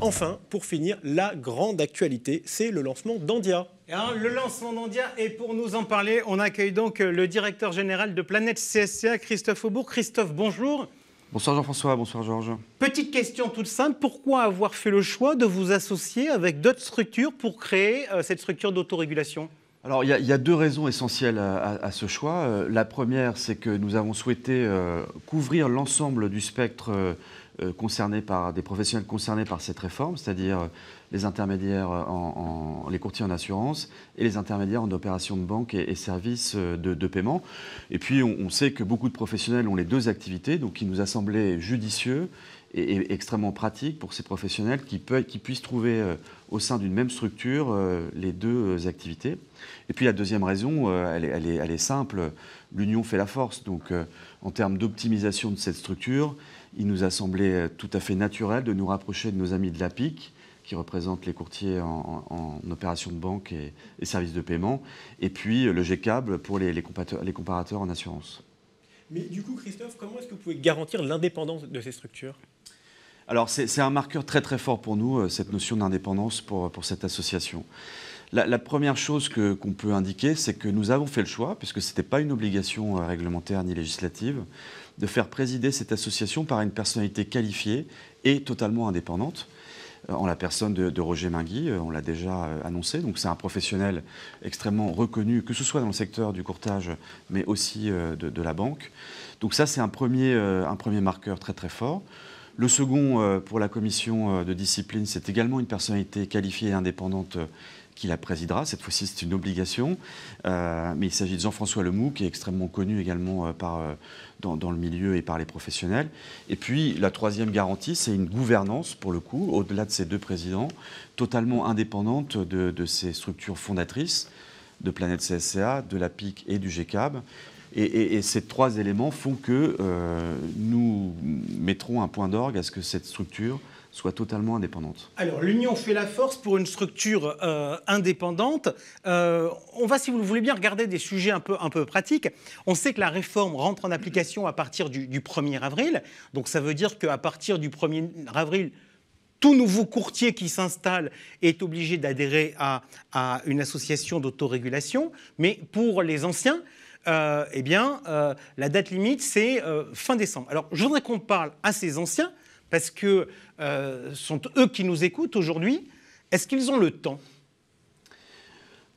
Enfin, pour finir, la grande actualité, c'est le lancement d'Andia. Eh le lancement d'Andia, et pour nous en parler, on accueille donc euh, le directeur général de Planète CSCA, Christophe Aubourg. Christophe, bonjour. Bonsoir Jean-François, bonsoir Georges. Petite question toute simple, pourquoi avoir fait le choix de vous associer avec d'autres structures pour créer euh, cette structure d'autorégulation alors, il y, a deux raisons essentielles à, ce choix. Euh, la première, c'est que nous avons souhaité couvrir l'ensemble du spectre euh, concernés par des professionnels concernés par cette réforme, c'est-à-dire euh, les intermédiaires euh, en, les courtiers en assurance et les intermédiaires en opérations de banque et, services de, paiement. Et puis on, sait que beaucoup de professionnels ont les deux activités, donc il nous a semblé judicieux et, extrêmement pratique pour ces professionnels qui, qui puissent trouver au sein d'une même structure les deux activités. Et puis la deuxième raison, elle, elle, est, simple, l'union fait la force. Donc en termes d'optimisation de cette structure, il nous a semblé euh, tout à fait naturel de nous rapprocher de nos amis de la PIC, qui représentent les courtiers en, en, opérations de banque et, services de paiement, et puis euh, le g pour les, les comparateurs en assurance. Mais du coup, Christophe, comment est-ce que vous pouvez garantir l'indépendance de ces structures alors c'est un marqueur très très fort pour nous, euh, cette notion d'indépendance pour, pour cette association la, première chose qu'on peut indiquer, c'est que nous avons fait le choix, puisque ce n'était pas une obligation euh, réglementaire ni législative, de faire présider cette association par une personnalité qualifiée et totalement indépendante euh, en la personne de, Roger Mingui, euh, on l'a déjà annoncé. Donc c'est un professionnel extrêmement reconnu, que ce soit dans le secteur du courtage, mais aussi de, la banque. Donc ça, c'est un premier, un premier marqueur très très fort. Le second, pour la commission de discipline, c'est également une personnalité qualifiée et indépendante qui la présidera. Cette fois-ci, c'est une obligation. Euh, mais il s'agit de Jean-François Lemoux, qui est extrêmement connu également euh, par, euh, dans, le milieu et par les professionnels. Et puis, la troisième garantie, c'est une gouvernance, pour le coup, au-delà de ces deux présidents, totalement indépendante de, ces structures fondatrices de Planète CSCA, de la PIC et du GCAB. Et, ces trois éléments font que nous mettrons un point d'orgue à ce que cette structure soit totalement indépendante Alors l'union fait la force pour une structure euh, indépendante. Euh, on va, si vous le voulez bien, regarder des sujets un peu, un peu pratiques. On sait que la réforme rentre en application à partir du, 1er avril. Donc ça veut dire qu'à partir du 1er avril, tout nouveau courtier qui s'installe est obligé d'adhérer à, une association d'autorégulation. Mais pour les anciens, euh, eh bien, la date limite, c'est fin décembre. Alors, je voudrais qu'on parle à ces anciens, parce que ce euh, sont eux qui nous écoutent aujourd'hui. Est-ce qu'ils ont le temps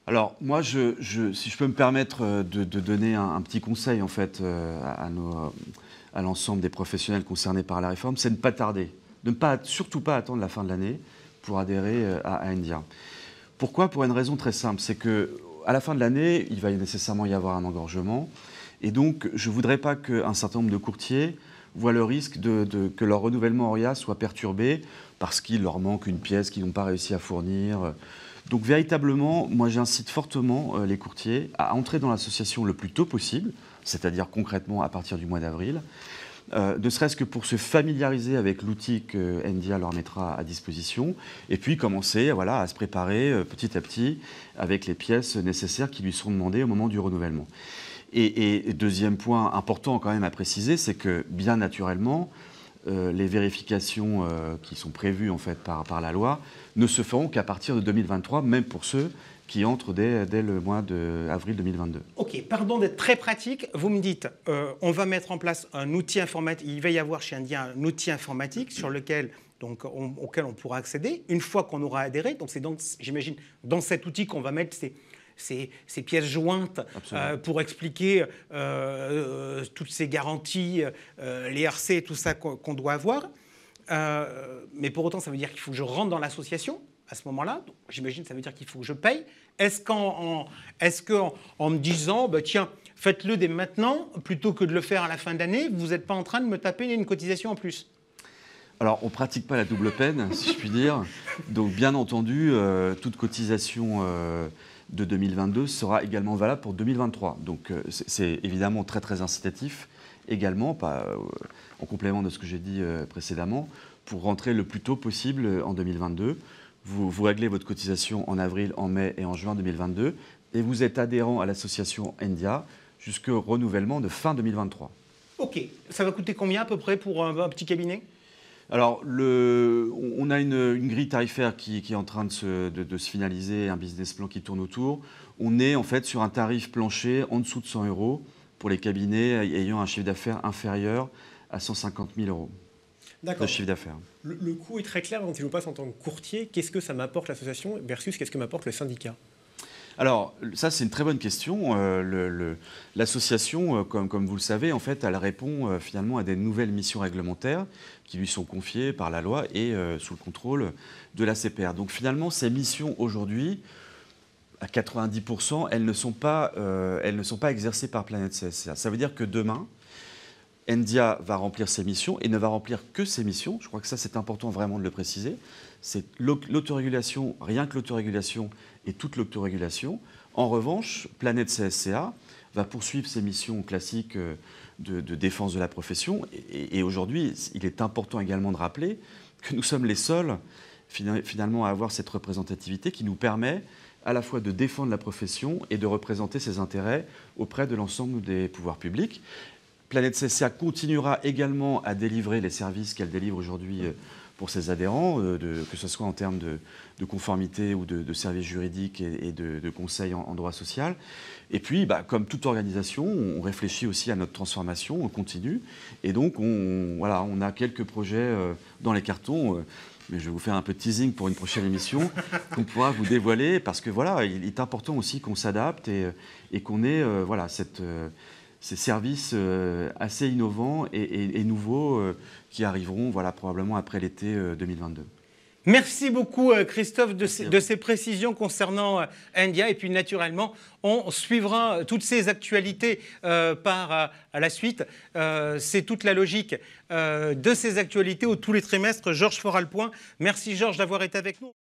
alors moi, si je peux me permettre euh, de, donner un, petit conseil en fait euh, à, l'ensemble des professionnels concernés par la réforme, c'est de ne pas tarder, de ne pas surtout pas attendre la fin de l'année pour adhérer à, India. Pourquoi Pour une raison très simple, c'est que à la fin de l'année, il va nécessairement y avoir un engorgement. Et donc, je ne voudrais pas qu'un certain nombre de courtiers voient le risque de, que leur renouvellement RIA soit perturbé parce qu'il leur manque une pièce qu'ils n'ont pas réussi à fournir. Donc véritablement, moi j'incite fortement euh, les courtiers à entrer dans l'association le plus tôt possible, c'est-à-dire concrètement à partir du mois d'avril, euh, ne serait-ce que pour se familiariser avec l'outil que Ndia leur mettra à disposition, et puis commencer voilà, à se préparer euh, petit à petit avec les pièces nécessaires qui lui seront demandées au moment du renouvellement. Et, deuxième point important quand même à préciser, c'est que bien naturellement, euh, les vérifications euh, qui sont prévues en fait par, la loi ne se feront qu'à partir de 2023, même pour ceux qui entrent dès, le mois d'avril 2022. Ok, pardon d'être très pratique. Vous me dites, euh, on va mettre en place un outil informatique. Il va y avoir chez Indien un outil informatique sur lequel donc, auquel on pourra accéder une fois qu'on aura adhéré. Donc c'est donc, j'imagine, dans cet outil qu'on va mettre ces ces, pièces jointes euh, pour expliquer euh, euh, toutes ces garanties, les RC, et tout ça qu'on doit avoir. mais pour autant, ça veut dire qu'il faut que je rentre dans l'association à ce moment-là. J'imagine ça veut dire qu'il faut que je paye. Est-ce qu'en me disant, bah, tiens, faites-le dès maintenant, plutôt que de le faire à la fin d'année, vous n'êtes pas en train de me taper une cotisation en plus alors, on ne pratique pas la double peine, si je puis dire. Donc, bien entendu, toute cotisation de 2022 sera également valable pour 2023. Donc euh, c'est évidemment très très incitatif également, pas, euh, en complément de ce que j'ai dit euh, précédemment, pour rentrer le plus tôt possible en 2022. Vous, vous réglez votre cotisation en avril, en mai et en juin 2022 et vous êtes adhérent à l'association India jusqu'au renouvellement de fin 2023. Ok, ça va coûter combien à peu près pour un petit cabinet alors, le, on a une, grille tarifaire qui, est en train de se, finaliser, un business plan qui tourne autour. On est en fait sur un tarif plancher en dessous de 100 euros pour les cabinets ayant un chiffre d'affaires inférieur à 150 000 euros. D'accord. chiffre d'affaires. Le, le coût est très clair quand il nous passe en tant que courtier. Qu'est-ce que ça m'apporte l'association versus qu'est-ce que m'apporte le syndicat alors, ça, c'est une très bonne question. Euh, l'association, euh, comme, vous le savez, en fait, elle répond euh, finalement à des nouvelles missions réglementaires qui lui sont confiées par la loi et sous le contrôle de la CPR. Donc, finalement, ces missions aujourd'hui, à 90%, elles ne sont pas, elles ne sont pas exercées par Planète CSR. Ça veut dire que demain, NDIA va remplir ses missions et ne va remplir que ses missions. Je crois que ça, c'est important vraiment de le préciser. C'est l'autorégulation, rien que l'autorégulation et toute l'autorégulation. En revanche, Planète CSCA va poursuivre ses missions classiques euh, de, défense de la profession. Et, et aujourd'hui, il est important également de rappeler que nous sommes les seuls finalement à avoir cette représentativité qui nous permet à la fois de défendre la profession et de représenter ses intérêts auprès de l'ensemble des pouvoirs publics. Planète CSA continuera également à délivrer les services qu'elle délivre aujourd'hui euh, pour ses adhérents, euh, de, que ce soit en termes de, conformité ou de, de services juridiques et, de, conseils en, droit social. Et puis, bah, comme toute organisation, on réfléchit aussi à notre transformation, on continue. Et donc, on, voilà, on a quelques projets euh, dans les cartons. Euh, mais je vais vous faire un peu de teasing pour une prochaine émission qu'on pourra vous dévoiler parce que voilà, il est important aussi qu'on s'adapte et, et qu'on ait voilà, cette, ces services euh, assez innovants et, nouveaux euh, qui arriveront voilà, probablement après l'été 2022. Euh, merci beaucoup Christophe de, ces, précisions concernant India et puis naturellement on suivra toutes ces actualités par à, la suite. C'est toute la logique de ces actualités au tous les trimestres Georges fera point. Merci Georges d'avoir été avec nous.